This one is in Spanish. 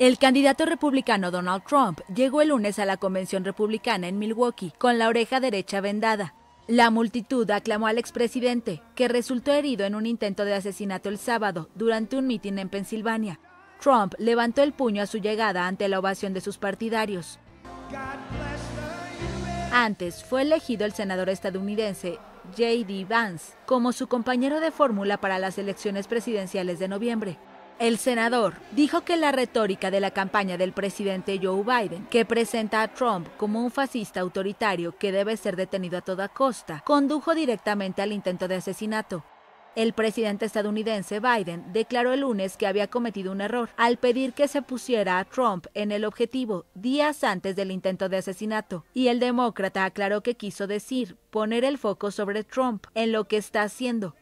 El candidato republicano Donald Trump llegó el lunes a la convención republicana en Milwaukee con la oreja derecha vendada. La multitud aclamó al expresidente, que resultó herido en un intento de asesinato el sábado durante un mitin en Pensilvania. Trump levantó el puño a su llegada ante la ovación de sus partidarios. Antes fue elegido el senador estadounidense J.D. Vance como su compañero de fórmula para las elecciones presidenciales de noviembre. El senador dijo que la retórica de la campaña del presidente Joe Biden, que presenta a Trump como un fascista autoritario que debe ser detenido a toda costa, condujo directamente al intento de asesinato. El presidente estadounidense Biden declaró el lunes que había cometido un error al pedir que se pusiera a Trump en el objetivo días antes del intento de asesinato, y el demócrata aclaró que quiso decir poner el foco sobre Trump en lo que está haciendo.